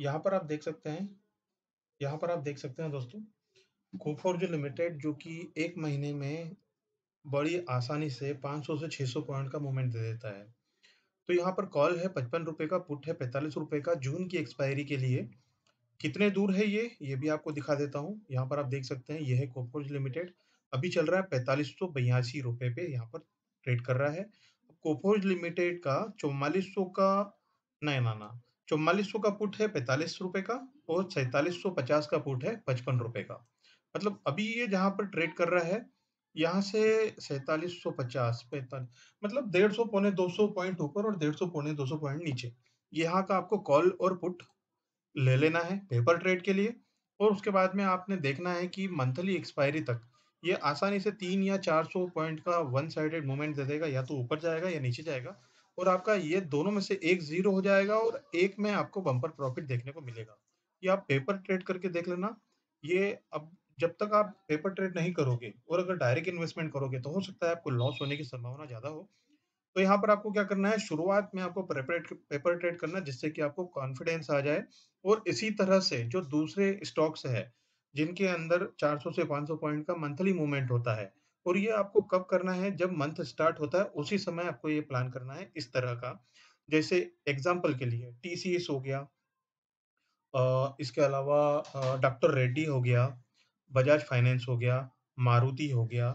यहाँ पर आप देख सकते हैं यहाँ पर आप देख सकते हैं दोस्तों कोफोर्ज लिमिटेड जो कि एक महीने में बड़ी आसानी से 500 से 600 पॉइंट का मूवमेंट दे देता है तो यहाँ पर कॉल है पचपन रुपये का पुट है पैंतालीस रुपये का जून की एक्सपायरी के लिए कितने दूर है ये ये भी आपको दिखा देता हूँ यहाँ पर आप देख सकते हैं यह है कोफोर्ज लिमिटेड अभी चल रहा है पैंतालीस सौ बयासी रुपये पे यहाँ पर ट्रेड कर रहा है कोफोर्ज लिमिटेड का चौवालीस का नया नाना चौवालीस का पुट है पैंतालीस रुपए का और सैतालीस पचास का पुट है पचपन रुपए का मतलब अभी ये जहाँ पर ट्रेड कर रहा है यहाँ से सैतालीस सौ पचास पैंतालीस मतलब डेढ़ सौ पौने दो सौ पॉइंट ऊपर और डेढ़ सौ पौने दो सौ पॉइंट नीचे यहाँ का आपको कॉल और पुट ले लेना है पेपर ट्रेड के लिए और उसके बाद में आपने देखना है कि मंथली एक्सपायरी तक ये आसानी से तीन या चार सौ पॉइंट का वन साइडेड मूवमेंट दे देगा या तो ऊपर जाएगा या नीचे जाएगा और आपका ये दोनों में से एक जीरो हो जाएगा और एक में आपको बम्पर प्रॉफिट देखने को मिलेगा ये आप पेपर ट्रेड करके देख लेना ये अब जब तक आप पेपर ट्रेड नहीं करोगे और अगर डायरेक्ट इन्वेस्टमेंट करोगे तो हो सकता है आपको लॉस होने की संभावना ज़्यादा हो तो यहाँ पर आपको क्या करना है शुरुआत में आपको पेपर ट्रेड करना जिससे कि आपको कॉन्फिडेंस आ जाए और इसी तरह से जो दूसरे स्टॉक्स है जिनके अंदर 400 से 500 पॉइंट का मंथली मूवमेंट होता है और ये आपको कब करना है जब मंथ स्टार्ट होता है उसी समय आपको ये प्लान करना है इस तरह का जैसे एग्जाम्पल के लिए टी हो गया इसके अलावा डॉक्टर रेड्डी हो गया बजाज फाइनेंस हो गया मारुति हो गया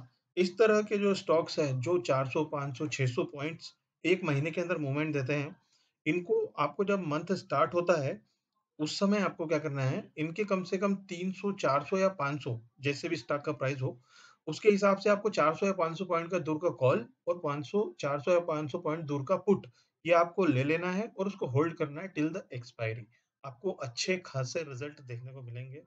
इस तरह के जो स्टॉक्स है जो 400, 500, 600 पॉइंट्स एक महीने के अंदर मूवमेंट देते हैं इनको आपको जब मंथ स्टार्ट होता है उस समय आपको क्या करना है इनके कम से कम 300, 400 या 500 जैसे भी स्टॉक का प्राइस हो उसके हिसाब से आपको 400 या 500 पॉइंट का दूर का कॉल और 500 400 या 500 पॉइंट दूर का पुट ये आपको ले लेना है और उसको होल्ड करना है टिल द एक्सपायरी आपको अच्छे खासे रिजल्ट देखने को मिलेंगे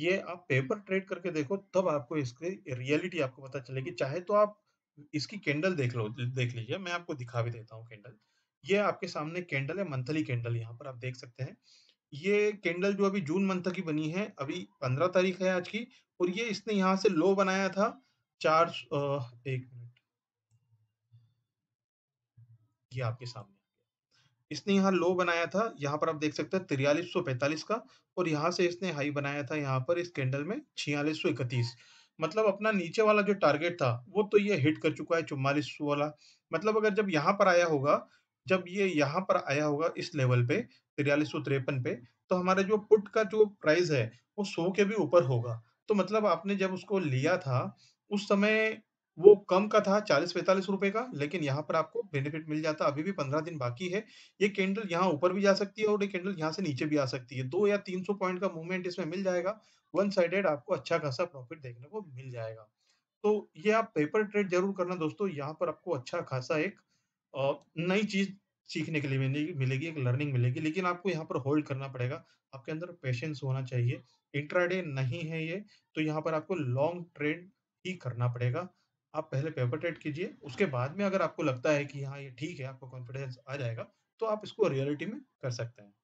ये आप पेपर ट्रेड करके देखो तब आपको इसकी रियलिटी आपको पता चलेगी चाहे तो आप इसकी कैंडल देख लो देख लीजिए मैं आपको दिखा भी देता हूँ कैंडल ये आपके सामने कैंडल है मंथली कैंडल यहाँ पर आप देख सकते हैं ये कैंडल जो अभी जून मंथ की बनी है अभी पंद्रह तारीख है आज की और ये इसने यहाँ से लो बनाया था चार एक मिनट ये आपके सामने इसने यहाँ लो बनाया था यहाँ पर आप देख सकते हैं तिरयालीस सौ पैंतालीस का और यहाँ से इसने हाई बनाया था यहाँ पर इस कैंडल में छियालीस सौ इकतीस मतलब अपना नीचे वाला जो टारगेट था वो तो ये हिट कर चुका है चुम्बालीस सौ वाला मतलब अगर जब यहाँ पर आया होगा जब ये यहाँ पर आया होगा इस लेवल पे तिरयालीस सौ तिरपन पे तो हमारे जो पुट का जो प्राइस है वो सौ के भी ऊपर होगा तो मतलब आपने जब उसको लिया था उस समय वो कम का था चालीस पैंतालीस रुपए का लेकिन यहाँ पर आपको बेनिफिट मिल जाता अभी भी पंद्रह दिन बाकी है ये कैंडल यहाँ ऊपर भी जा सकती है और ये कैंडल यहाँ से नीचे भी आ सकती है दो या तीन सौ पॉइंट का मूवमेंट इसमें मिल जाएगा वन साइडेड आपको अच्छा खासा प्रॉफिट देखने को मिल जाएगा तो ये आप पेपर ट्रेड जरूर करना दोस्तों यहाँ पर आपको अच्छा खासा एक नई चीज सीखने के लिए मिलेगी एक लर्निंग मिलेगी लेकिन आपको यहाँ पर होल्ड करना पड़ेगा आपके अंदर पेशेंस होना चाहिए इंट्राडे नहीं है ये तो यहाँ पर आपको लॉन्ग ट्रेड ही करना पड़ेगा आप पहले पेपर टेट कीजिए उसके बाद में अगर आपको लगता है कि हाँ ये ठीक है आपको कॉन्फिडेंस आ जाएगा तो आप इसको रियलिटी में कर सकते हैं